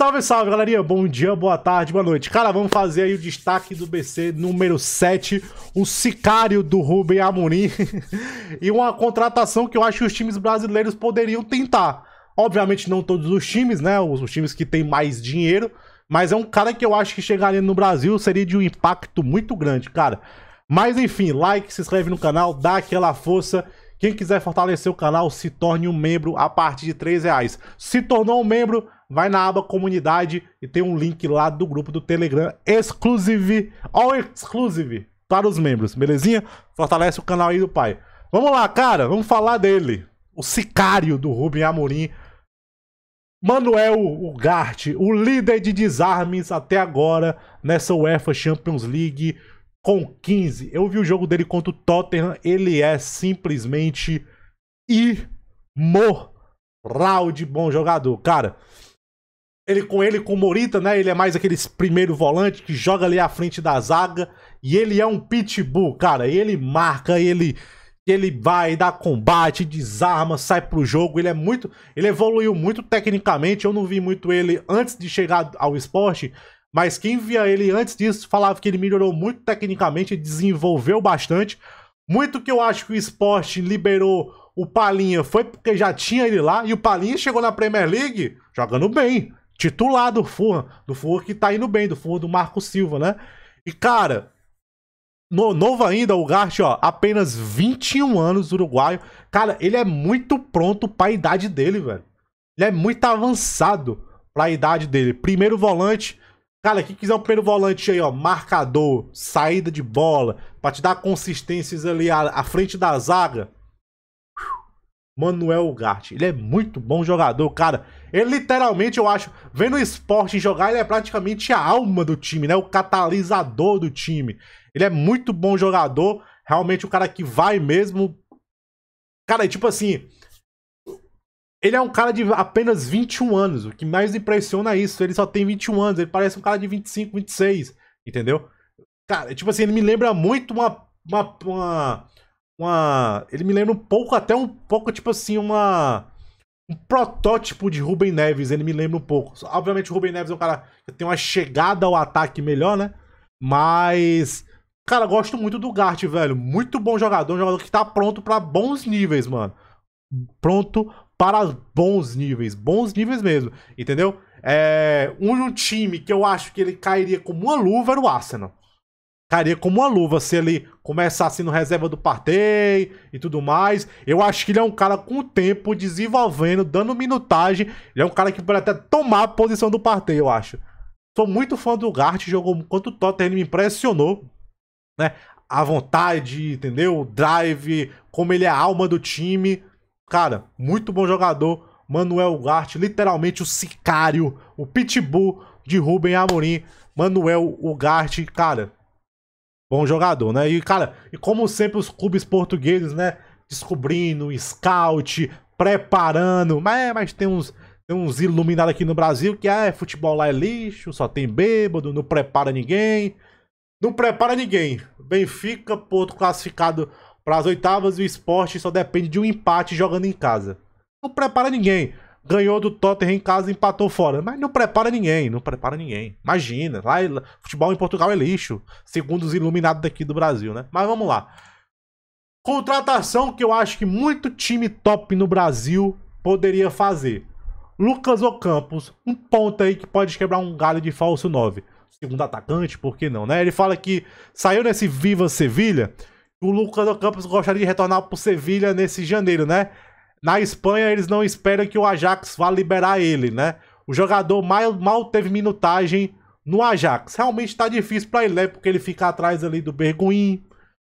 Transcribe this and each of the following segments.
Salve, salve, galerinha. Bom dia, boa tarde, boa noite. Cara, vamos fazer aí o destaque do BC número 7, o sicário do Rubem Amorim. e uma contratação que eu acho que os times brasileiros poderiam tentar. Obviamente não todos os times, né? Os, os times que têm mais dinheiro. Mas é um cara que eu acho que chegaria no Brasil seria de um impacto muito grande, cara. Mas enfim, like, se inscreve no canal, dá aquela força. Quem quiser fortalecer o canal, se torne um membro a partir de 3 reais. Se tornou um membro vai na aba comunidade e tem um link lá do grupo do Telegram exclusive, all exclusive para os membros, belezinha? Fortalece o canal aí do pai. Vamos lá, cara, vamos falar dele. O sicário do Rubem Amorim. Manuel Gart, o líder de desarmes até agora nessa UEFA Champions League com 15. Eu vi o jogo dele contra o Tottenham, ele é simplesmente imoral de bom jogador. Cara, ele com ele com o Morita, né? Ele é mais aquele primeiro volante que joga ali à frente da zaga e ele é um pitbull, cara. Ele marca, ele ele vai dá combate, desarma, sai pro jogo. Ele é muito, ele evoluiu muito tecnicamente. Eu não vi muito ele antes de chegar ao esporte, mas quem via ele antes disso falava que ele melhorou muito tecnicamente, desenvolveu bastante. Muito que eu acho que o esporte liberou o Palinha foi porque já tinha ele lá e o Palinha chegou na Premier League jogando bem titular do Furran, do Furran que tá indo bem, do Furran do Marco Silva, né? E, cara, no, novo ainda, o Gart, ó, apenas 21 anos, uruguaio. Cara, ele é muito pronto pra idade dele, velho. Ele é muito avançado pra idade dele. Primeiro volante, Cara, quem quiser o primeiro volante aí, ó, marcador, saída de bola, pra te dar consistências ali à, à frente da zaga, Manuel Gart, Ele é muito bom jogador, cara. Ele literalmente, eu acho, vendo o esporte jogar, ele é praticamente a alma do time, né? O catalisador do time. Ele é muito bom jogador, realmente o cara que vai mesmo. Cara, tipo assim, ele é um cara de apenas 21 anos. O que mais impressiona é isso. Ele só tem 21 anos. Ele parece um cara de 25, 26. Entendeu? Cara, tipo assim, ele me lembra muito uma, uma, uma uma. Ele me lembra um pouco, até um pouco, tipo assim, uma. Um protótipo de Rubem Neves, ele me lembra um pouco. Obviamente o Rubem Neves é um cara que tem uma chegada ao ataque melhor, né? Mas. Cara, gosto muito do Gart, velho. Muito bom jogador, um jogador que tá pronto para bons níveis, mano. Pronto para bons níveis, bons níveis mesmo, entendeu? É, um, um time que eu acho que ele cairia como uma luva era o Arsenal cairia como uma luva se ele começasse no reserva do Partey e tudo mais. Eu acho que ele é um cara com tempo, desenvolvendo, dando minutagem. Ele é um cara que pode até tomar a posição do Partey, eu acho. Sou muito fã do Gart, jogou quanto o Tottenham, ele me impressionou. Né? A vontade, entendeu? O drive, como ele é a alma do time. Cara, muito bom jogador. Manuel Gart, literalmente o sicário, o pitbull de Rubem Amorim. Manuel Ugarte, cara, Bom jogador, né? E, cara, e como sempre, os clubes portugueses, né? Descobrindo, scout, preparando. Mas, é, mas tem uns tem uns iluminados aqui no Brasil que ah, é, futebol lá é lixo, só tem bêbado, não prepara ninguém. Não prepara ninguém. Benfica, Porto classificado para as oitavas e o esporte só depende de um empate jogando em casa. Não prepara ninguém ganhou do Tottenham em casa empatou fora. Mas não prepara ninguém, não prepara ninguém. Imagina, lá, futebol em Portugal é lixo, segundo os iluminados daqui do Brasil, né? Mas vamos lá. Contratação que eu acho que muito time top no Brasil poderia fazer. Lucas Ocampos, um ponto aí que pode quebrar um galho de falso 9. Segundo atacante, por que não, né? Ele fala que saiu nesse Viva Sevilha, o Lucas Ocampos gostaria de retornar pro Sevilha nesse janeiro, né? Na Espanha, eles não esperam que o Ajax vá liberar ele, né? O jogador mal, mal teve minutagem no Ajax. Realmente tá difícil para ele, né? Porque ele fica atrás ali do Berguin,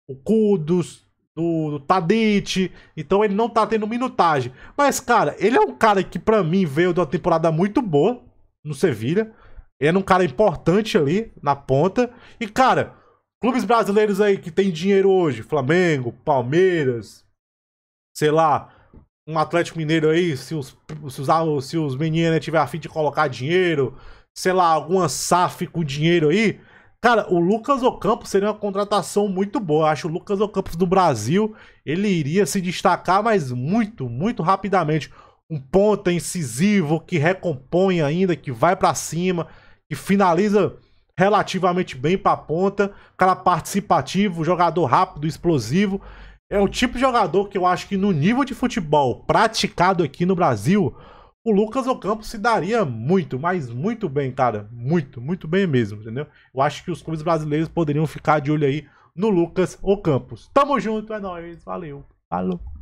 o Kudos, do, do Tadic. Então ele não tá tendo minutagem. Mas, cara, ele é um cara que para mim veio de uma temporada muito boa no Sevilha. Ele era um cara importante ali na ponta. E, cara, clubes brasileiros aí que tem dinheiro hoje, Flamengo, Palmeiras, sei lá, um Atlético Mineiro aí, se os, se os, se os meninos né, tiver afim de colocar dinheiro, sei lá, alguma SAF com dinheiro aí. Cara, o Lucas Ocampo seria uma contratação muito boa. Eu acho o Lucas Ocampo do Brasil, ele iria se destacar, mas muito, muito rapidamente. Um ponta incisivo que recompõe ainda, que vai para cima, que finaliza relativamente bem para ponta, cara participativo, jogador rápido, explosivo. É o tipo de jogador que eu acho que no nível de futebol praticado aqui no Brasil, o Lucas Ocampo se daria muito, mas muito bem, cara. Muito, muito bem mesmo, entendeu? Eu acho que os clubes brasileiros poderiam ficar de olho aí no Lucas Ocampos. Tamo junto, é nóis, valeu, falou.